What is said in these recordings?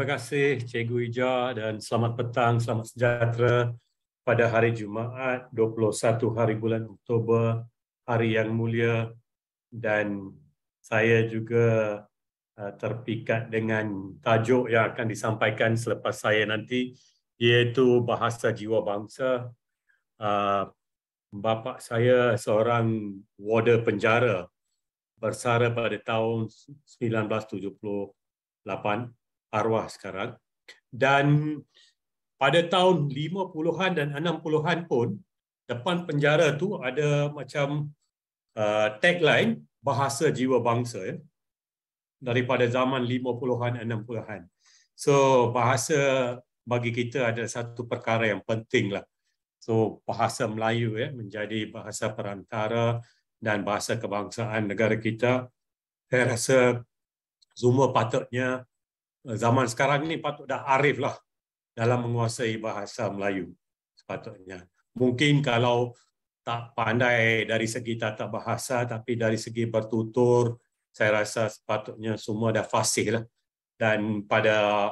terima kasih Cikgu Ija dan selamat petang, selamat sejahtera pada hari Jumaat 21 hari bulan Oktober, hari yang mulia dan saya juga eh, terpikat dengan tajuk yang akan disampaikan selepas saya nanti iaitu bahasa jiwa bangsa. Eh, Bapa saya seorang warder penjara bersara pada tahun 1978 arwah sekarang dan pada tahun 50-an dan 60-an pun depan penjara tu ada macam uh, tagline bahasa jiwa bangsa ya daripada zaman 50-an 60-an. So bahasa bagi kita ada satu perkara yang penting lah. So bahasa Melayu ya menjadi bahasa perantara dan bahasa kebangsaan negara kita. Saya rasa semua patutnya zaman sekarang ni patut dah arif lah dalam menguasai bahasa Melayu sepatutnya. Mungkin kalau tak pandai dari segi tata bahasa tapi dari segi bertutur saya rasa sepatutnya semua dah fasih lah. Dan pada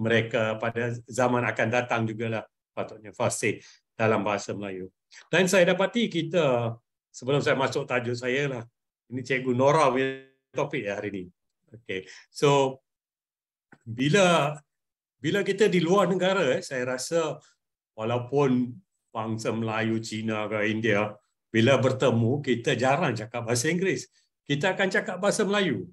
mereka pada zaman akan datang juga lah patutnya fasih dalam bahasa Melayu. Dan saya dapati kita sebelum saya masuk tajuk saya lah. Ini Cikgu Nora punya topik ya hari ini. Okay. So bila bila kita di luar negara eh, saya rasa walaupun bangsa Melayu Cina ke India bila bertemu kita jarang cakap bahasa Inggeris kita akan cakap bahasa Melayu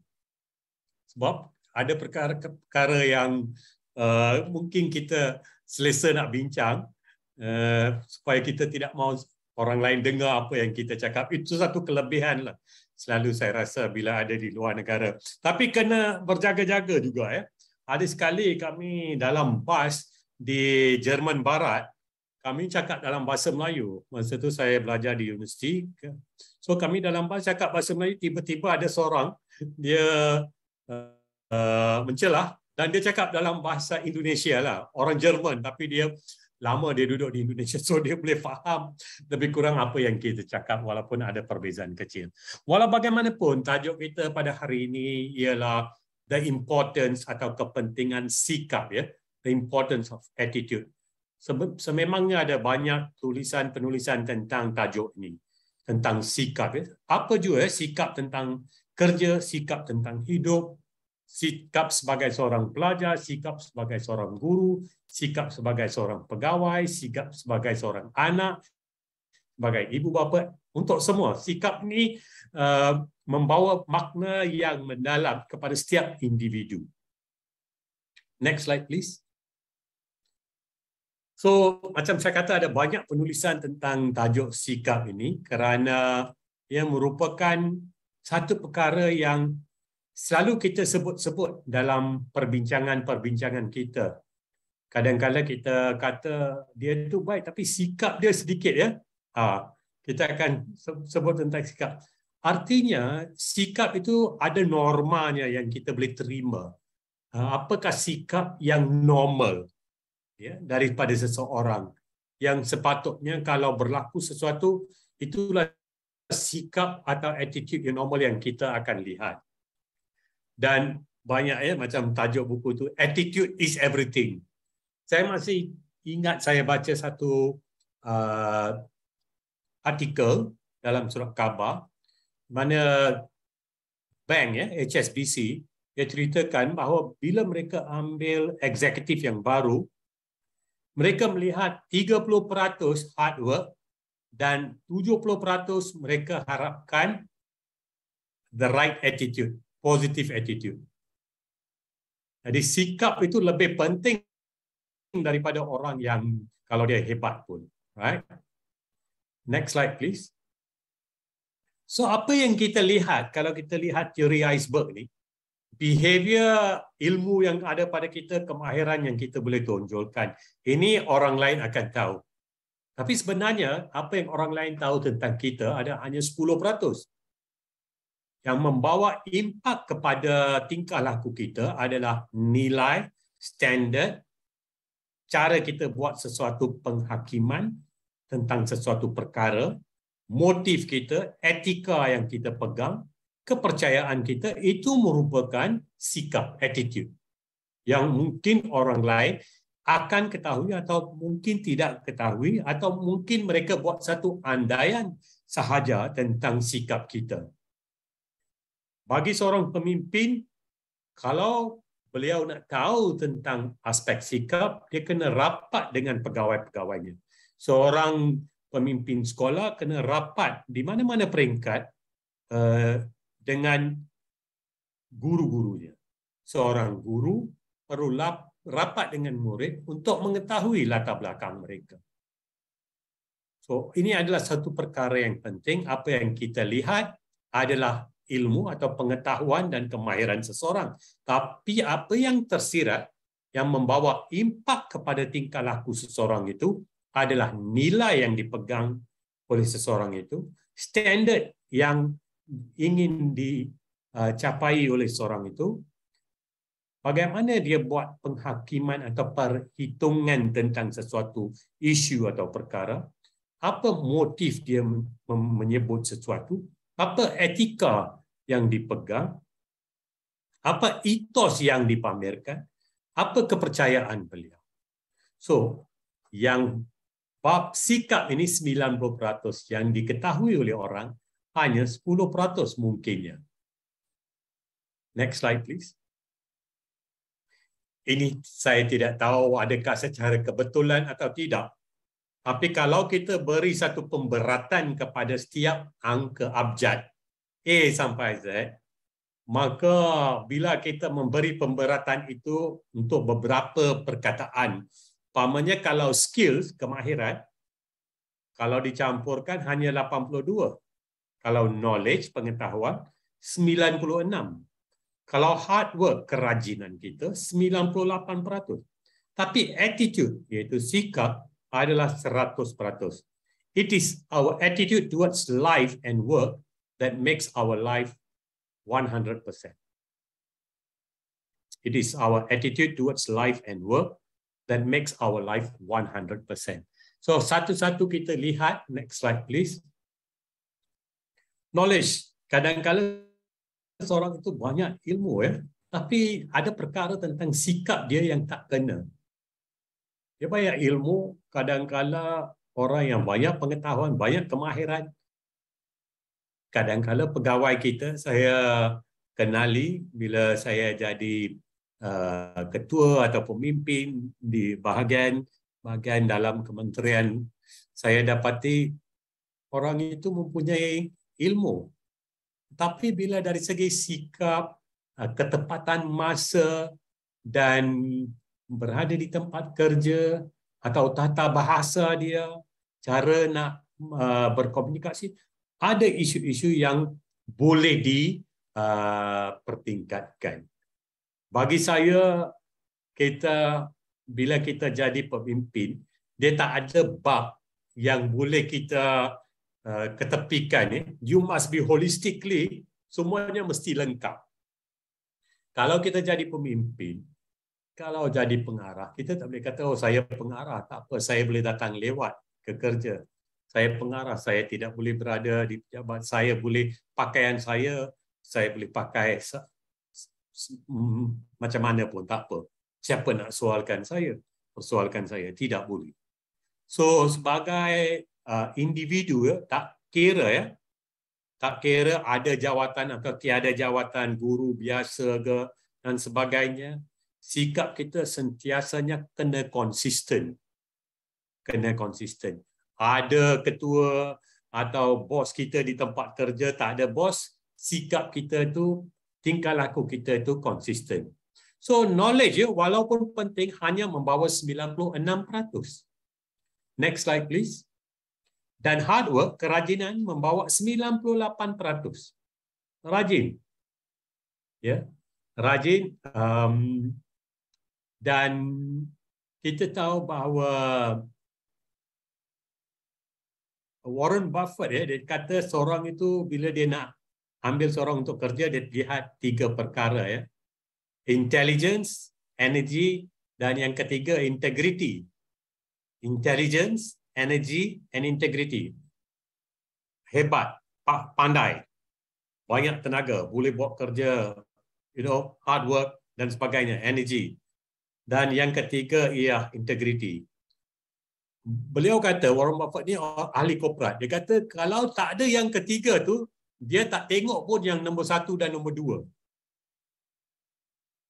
sebab ada perkara-perkara yang uh, mungkin kita selesa nak bincang uh, supaya kita tidak mahu orang lain dengar apa yang kita cakap itu satu kelebihan lah selalu saya rasa bila ada di luar negara tapi kena berjaga-jaga juga ya eh ada sekali kami dalam bas di Jerman Barat, kami cakap dalam bahasa Melayu. Masa tu saya belajar di universiti. So kami dalam bas cakap bahasa Melayu, tiba-tiba ada seorang dia uh, uh, mencelah dan dia cakap dalam bahasa Indonesia lah, orang Jerman tapi dia lama dia duduk di Indonesia so dia boleh faham lebih kurang apa yang kita cakap walaupun ada perbezaan kecil. Walau bagaimanapun tajuk kita pada hari ini ialah the importance atau kepentingan sikap ya the importance of attitude sememangnya ada banyak tulisan penulisan tentang tajuk ini tentang sikap ya apa juga ya, sikap tentang kerja sikap tentang hidup sikap sebagai seorang pelajar sikap sebagai seorang guru sikap sebagai seorang pegawai sikap sebagai seorang anak sebagai ibu bapa untuk semua sikap ni. uh, membawa makna yang mendalam kepada setiap individu. Next slide please. So, macam saya kata ada banyak penulisan tentang tajuk sikap ini kerana ia merupakan satu perkara yang selalu kita sebut-sebut dalam perbincangan-perbincangan kita. Kadang-kadang kita kata dia tu baik tapi sikap dia sedikit ya. Ha, kita akan sebut tentang sikap. Artinya sikap itu ada normanya yang kita boleh terima. Ha, apakah sikap yang normal ya, daripada seseorang yang sepatutnya kalau berlaku sesuatu itulah sikap atau attitude yang normal yang kita akan lihat. Dan banyak ya macam tajuk buku tu attitude is everything. Saya masih ingat saya baca satu uh, artikel dalam surat khabar mana bank ya HSBC dia ceritakan bahawa bila mereka ambil eksekutif yang baru mereka melihat 30% hard work dan 70% mereka harapkan the right attitude positive attitude jadi sikap itu lebih penting daripada orang yang kalau dia hebat pun right next slide please So apa yang kita lihat kalau kita lihat teori iceberg ni, behavior ilmu yang ada pada kita, kemahiran yang kita boleh tonjolkan, ini orang lain akan tahu. Tapi sebenarnya apa yang orang lain tahu tentang kita ada hanya 10%. Yang membawa impak kepada tingkah laku kita adalah nilai, standard, cara kita buat sesuatu penghakiman tentang sesuatu perkara, motif kita, etika yang kita pegang, kepercayaan kita itu merupakan sikap, attitude yang mungkin orang lain akan ketahui atau mungkin tidak ketahui atau mungkin mereka buat satu andaian sahaja tentang sikap kita. Bagi seorang pemimpin, kalau beliau nak tahu tentang aspek sikap, dia kena rapat dengan pegawai-pegawainya. Seorang pemimpin sekolah kena rapat di mana-mana peringkat uh, dengan guru-gurunya. Seorang guru perlu rapat dengan murid untuk mengetahui latar belakang mereka. So, ini adalah satu perkara yang penting. Apa yang kita lihat adalah ilmu atau pengetahuan dan kemahiran seseorang. Tapi apa yang tersirat yang membawa impak kepada tingkah laku seseorang itu adalah nilai yang dipegang oleh seseorang itu, standard yang ingin dicapai oleh seorang itu, bagaimana dia buat penghakiman atau perhitungan tentang sesuatu isu atau perkara, apa motif dia menyebut sesuatu, apa etika yang dipegang, apa etos yang dipamerkan, apa kepercayaan beliau. So, yang Bab sikap ini 90% yang diketahui oleh orang hanya 10% mungkinnya. Next slide please. Ini saya tidak tahu adakah secara kebetulan atau tidak. Tapi kalau kita beri satu pemberatan kepada setiap angka abjad A sampai Z, maka bila kita memberi pemberatan itu untuk beberapa perkataan Pamannya kalau skills kemahiran kalau dicampurkan hanya 82. Kalau knowledge pengetahuan 96. Kalau hard work kerajinan kita 98%. Tapi attitude iaitu sikap adalah 100%. It is our attitude towards life and work that makes our life 100%. It is our attitude towards life and work that makes our life 100%. So satu-satu kita lihat. Next slide, please. Knowledge. kadang Kadangkala seorang itu banyak ilmu. ya, Tapi ada perkara tentang sikap dia yang tak kena. Dia banyak ilmu. Kadangkala orang yang banyak pengetahuan, banyak kemahiran. Kadangkala pegawai kita, saya kenali bila saya jadi uh, ketua atau pemimpin di bahagian bahagian dalam kementerian saya dapati orang itu mempunyai ilmu tapi bila dari segi sikap uh, ketepatan masa dan berada di tempat kerja atau tata bahasa dia cara nak uh, berkomunikasi ada isu-isu yang boleh di uh, pertingkatkan bagi saya, kita bila kita jadi pemimpin, dia tak ada bab yang boleh kita uh, ketepikan. Eh. You must be holistically, semuanya mesti lengkap. Kalau kita jadi pemimpin, kalau jadi pengarah, kita tak boleh kata, oh saya pengarah, tak apa, saya boleh datang lewat ke kerja. Saya pengarah, saya tidak boleh berada di jabatan saya boleh pakaian saya, saya boleh pakai Mm-hmm. macam mana pun tak apa. Siapa nak soalkan saya? Persoalkan saya tidak boleh. So sebagai uh, individu ya, tak kira ya. Tak kira ada jawatan atau tiada jawatan guru biasa ke dan sebagainya, sikap kita sentiasanya kena konsisten. Kena konsisten. Ada ketua atau bos kita di tempat kerja tak ada bos, sikap kita itu tingkah laku kita itu konsisten. So knowledge walaupun penting hanya membawa 96%. Next slide please. Dan hard work kerajinan membawa 98%. Rajin. Ya. Yeah. Rajin um, dan kita tahu bahawa Warren Buffett ya, dia kata seorang itu bila dia nak ambil seorang untuk kerja dia lihat tiga perkara ya intelligence energy dan yang ketiga integrity intelligence energy and integrity hebat pandai banyak tenaga boleh buat kerja you know hard work dan sebagainya energy dan yang ketiga ialah integrity beliau kata Warren Buffett ni ahli korporat dia kata kalau tak ada yang ketiga tu dia tak tengok pun yang nombor satu dan nombor dua.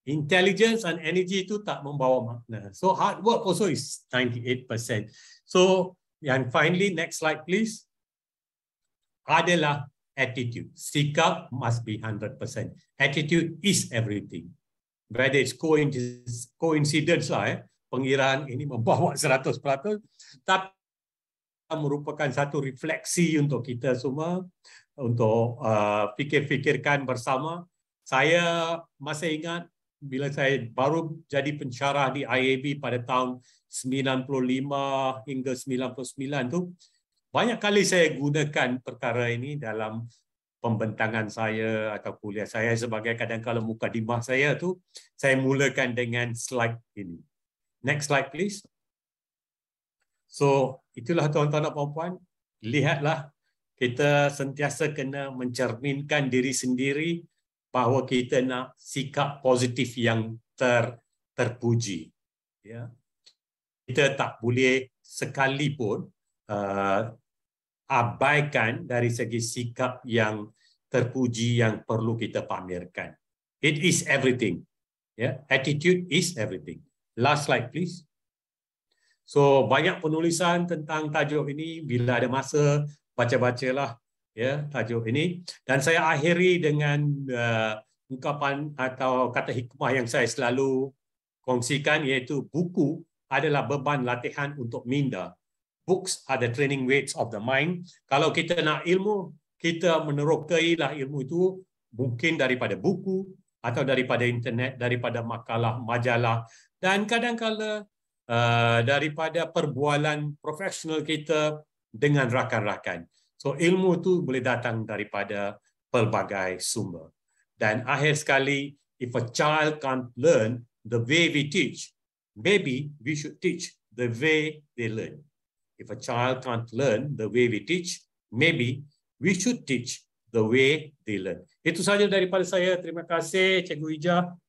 Intelligence and energy itu tak membawa makna. So hard work also is 98%. So and finally, next slide please. Adalah attitude. Sikap must be 100%. Attitude is everything. Whether it's coincidence lah eh. Pengiraan ini membawa 100%. Tapi merupakan satu refleksi untuk kita semua untuk uh, fikir-fikirkan bersama. Saya masih ingat bila saya baru jadi pencerah di IAB pada tahun 95 hingga 99 tu banyak kali saya gunakan perkara ini dalam pembentangan saya atau kuliah saya sebagai kadang kala muka di dimah saya tu saya mulakan dengan slide ini. Next slide please. So itulah tuan-tuan dan puan-puan, lihatlah kita sentiasa kena mencerminkan diri sendiri bahawa kita nak sikap positif yang ter, terpuji. Ya. Kita tak boleh sekalipun uh, abaikan dari segi sikap yang terpuji yang perlu kita pamerkan. It is everything. Ya. Attitude is everything. Last slide please. So banyak penulisan tentang tajuk ini bila ada masa baca-bacalah ya tajuk ini dan saya akhiri dengan uh, ungkapan atau kata hikmah yang saya selalu kongsikan iaitu buku adalah beban latihan untuk minda books are the training weights of the mind kalau kita nak ilmu kita menerokailah ilmu itu mungkin daripada buku atau daripada internet daripada makalah majalah dan kadang-kala uh, daripada perbualan profesional kita dengan rakan-rakan. So ilmu itu boleh datang daripada pelbagai sumber. Dan akhir sekali, if a child can't learn the way we teach, maybe we should teach the way they learn. If a child can't learn the way we teach, maybe we should teach the way they learn. Itu saja daripada saya. Terima kasih, Cikgu Ijah.